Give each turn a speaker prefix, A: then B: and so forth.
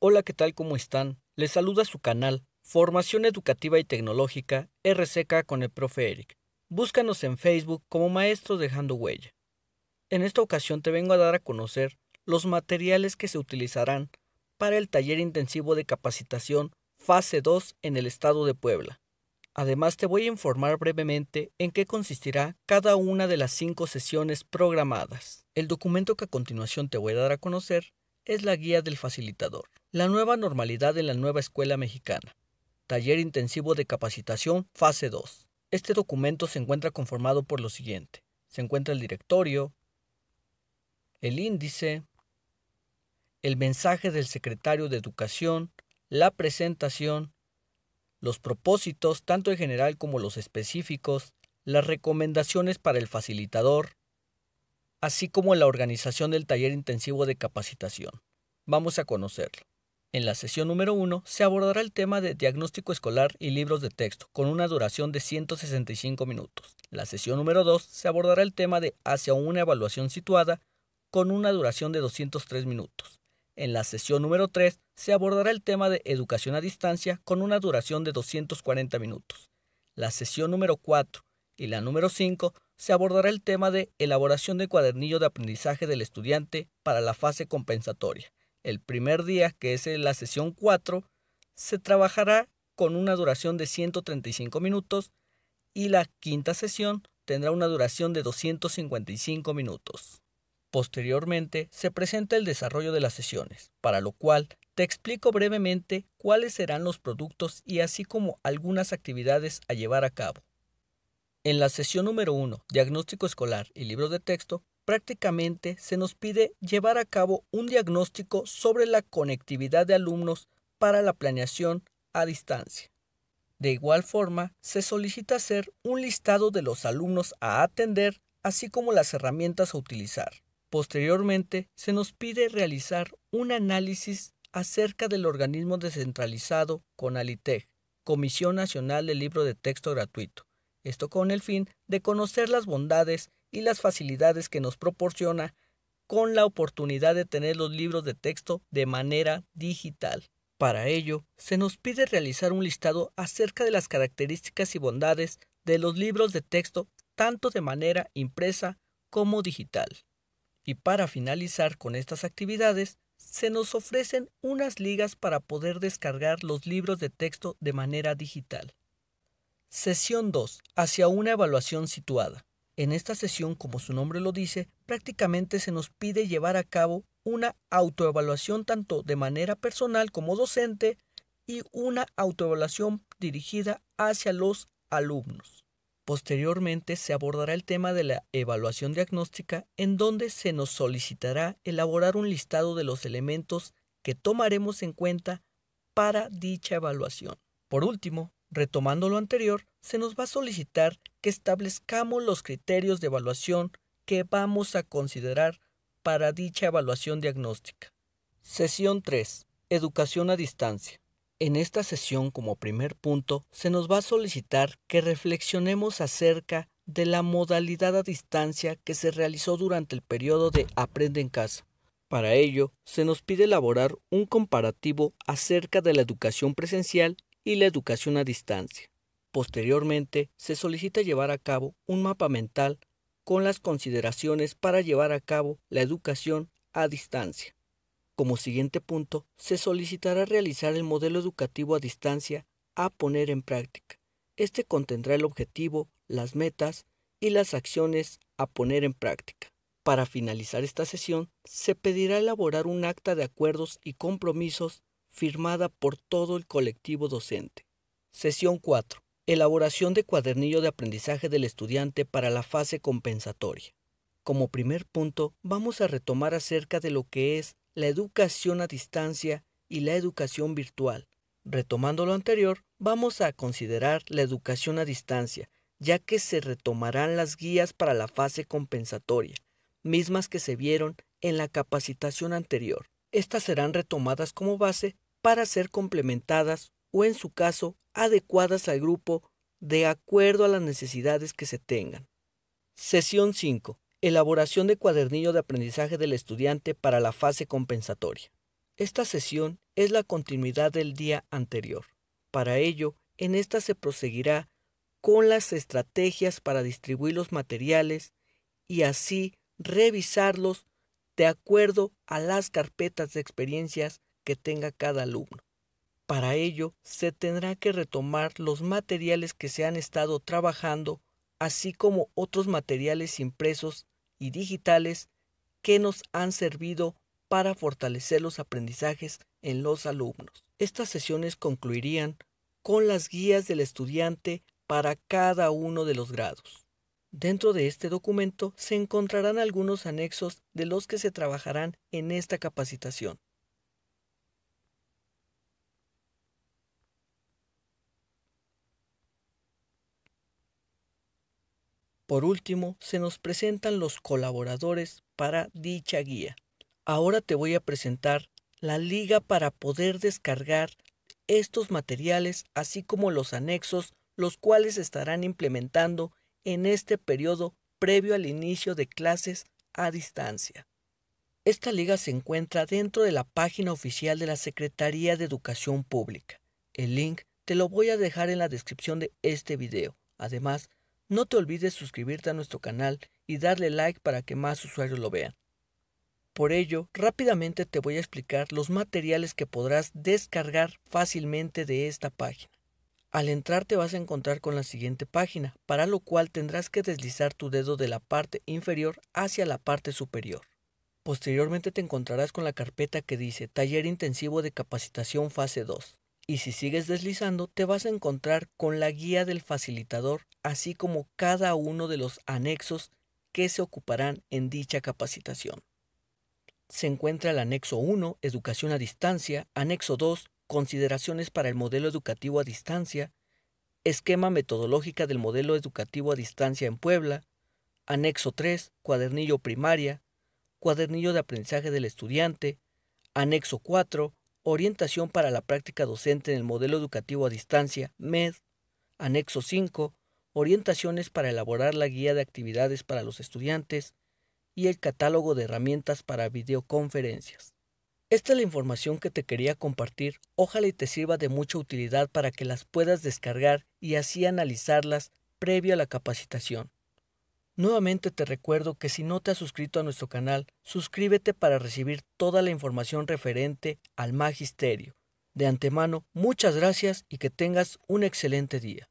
A: Hola, ¿qué tal? ¿Cómo están? Les saluda su canal, Formación Educativa y Tecnológica, RCK con el profe Eric. Búscanos en Facebook como Maestros Dejando Huella. En esta ocasión te vengo a dar a conocer los materiales que se utilizarán para el taller intensivo de capacitación fase 2 en el estado de Puebla. Además te voy a informar brevemente en qué consistirá cada una de las cinco sesiones programadas. El documento que a continuación te voy a dar a conocer es la guía del facilitador. La nueva normalidad en la nueva escuela mexicana. Taller intensivo de capacitación fase 2. Este documento se encuentra conformado por lo siguiente. Se encuentra el directorio, el índice, el mensaje del secretario de Educación, la presentación, los propósitos, tanto en general como los específicos, las recomendaciones para el facilitador, así como en la organización del taller intensivo de capacitación. Vamos a conocerlo. En la sesión número 1 se abordará el tema de diagnóstico escolar y libros de texto, con una duración de 165 minutos. La sesión número 2 se abordará el tema de hacia una evaluación situada, con una duración de 203 minutos. En la sesión número 3 se abordará el tema de educación a distancia, con una duración de 240 minutos. La sesión número 4 y la número 5 se abordará el tema de elaboración de cuadernillo de aprendizaje del estudiante para la fase compensatoria. El primer día, que es la sesión 4, se trabajará con una duración de 135 minutos y la quinta sesión tendrá una duración de 255 minutos. Posteriormente, se presenta el desarrollo de las sesiones, para lo cual te explico brevemente cuáles serán los productos y así como algunas actividades a llevar a cabo. En la sesión número 1, diagnóstico escolar y Libro de texto, prácticamente se nos pide llevar a cabo un diagnóstico sobre la conectividad de alumnos para la planeación a distancia. De igual forma, se solicita hacer un listado de los alumnos a atender, así como las herramientas a utilizar. Posteriormente, se nos pide realizar un análisis acerca del organismo descentralizado con Alitec, Comisión Nacional del Libro de Texto Gratuito, esto con el fin de conocer las bondades y las facilidades que nos proporciona con la oportunidad de tener los libros de texto de manera digital. Para ello, se nos pide realizar un listado acerca de las características y bondades de los libros de texto tanto de manera impresa como digital. Y para finalizar con estas actividades, se nos ofrecen unas ligas para poder descargar los libros de texto de manera digital. Sesión 2. Hacia una evaluación situada. En esta sesión, como su nombre lo dice, prácticamente se nos pide llevar a cabo una autoevaluación tanto de manera personal como docente y una autoevaluación dirigida hacia los alumnos. Posteriormente se abordará el tema de la evaluación diagnóstica en donde se nos solicitará elaborar un listado de los elementos que tomaremos en cuenta para dicha evaluación. Por último, Retomando lo anterior, se nos va a solicitar que establezcamos los criterios de evaluación que vamos a considerar para dicha evaluación diagnóstica. Sesión 3. Educación a distancia. En esta sesión, como primer punto, se nos va a solicitar que reflexionemos acerca de la modalidad a distancia que se realizó durante el periodo de Aprende en casa. Para ello, se nos pide elaborar un comparativo acerca de la educación presencial y la educación a distancia. Posteriormente, se solicita llevar a cabo un mapa mental con las consideraciones para llevar a cabo la educación a distancia. Como siguiente punto, se solicitará realizar el modelo educativo a distancia a poner en práctica. Este contendrá el objetivo, las metas y las acciones a poner en práctica. Para finalizar esta sesión, se pedirá elaborar un acta de acuerdos y compromisos firmada por todo el colectivo docente. Sesión 4. Elaboración de cuadernillo de aprendizaje del estudiante para la fase compensatoria. Como primer punto, vamos a retomar acerca de lo que es la educación a distancia y la educación virtual. Retomando lo anterior, vamos a considerar la educación a distancia, ya que se retomarán las guías para la fase compensatoria, mismas que se vieron en la capacitación anterior estas serán retomadas como base para ser complementadas o, en su caso, adecuadas al grupo de acuerdo a las necesidades que se tengan. Sesión 5. Elaboración de cuadernillo de aprendizaje del estudiante para la fase compensatoria. Esta sesión es la continuidad del día anterior. Para ello, en esta se proseguirá con las estrategias para distribuir los materiales y así revisarlos de acuerdo a las carpetas de experiencias que tenga cada alumno. Para ello, se tendrá que retomar los materiales que se han estado trabajando, así como otros materiales impresos y digitales que nos han servido para fortalecer los aprendizajes en los alumnos. Estas sesiones concluirían con las guías del estudiante para cada uno de los grados. Dentro de este documento se encontrarán algunos anexos de los que se trabajarán en esta capacitación. Por último, se nos presentan los colaboradores para dicha guía. Ahora te voy a presentar la liga para poder descargar estos materiales, así como los anexos, los cuales estarán implementando en este periodo previo al inicio de clases a distancia. Esta liga se encuentra dentro de la página oficial de la Secretaría de Educación Pública. El link te lo voy a dejar en la descripción de este video. Además, no te olvides suscribirte a nuestro canal y darle like para que más usuarios lo vean. Por ello, rápidamente te voy a explicar los materiales que podrás descargar fácilmente de esta página. Al entrar te vas a encontrar con la siguiente página, para lo cual tendrás que deslizar tu dedo de la parte inferior hacia la parte superior. Posteriormente te encontrarás con la carpeta que dice Taller Intensivo de Capacitación Fase 2. Y si sigues deslizando, te vas a encontrar con la guía del facilitador, así como cada uno de los anexos que se ocuparán en dicha capacitación. Se encuentra el anexo 1, Educación a Distancia, anexo 2, consideraciones para el modelo educativo a distancia, esquema metodológica del modelo educativo a distancia en Puebla, anexo 3, cuadernillo primaria, cuadernillo de aprendizaje del estudiante, anexo 4, orientación para la práctica docente en el modelo educativo a distancia, MED, anexo 5, orientaciones para elaborar la guía de actividades para los estudiantes y el catálogo de herramientas para videoconferencias. Esta es la información que te quería compartir, ojalá y te sirva de mucha utilidad para que las puedas descargar y así analizarlas previo a la capacitación. Nuevamente te recuerdo que si no te has suscrito a nuestro canal, suscríbete para recibir toda la información referente al magisterio. De antemano, muchas gracias y que tengas un excelente día.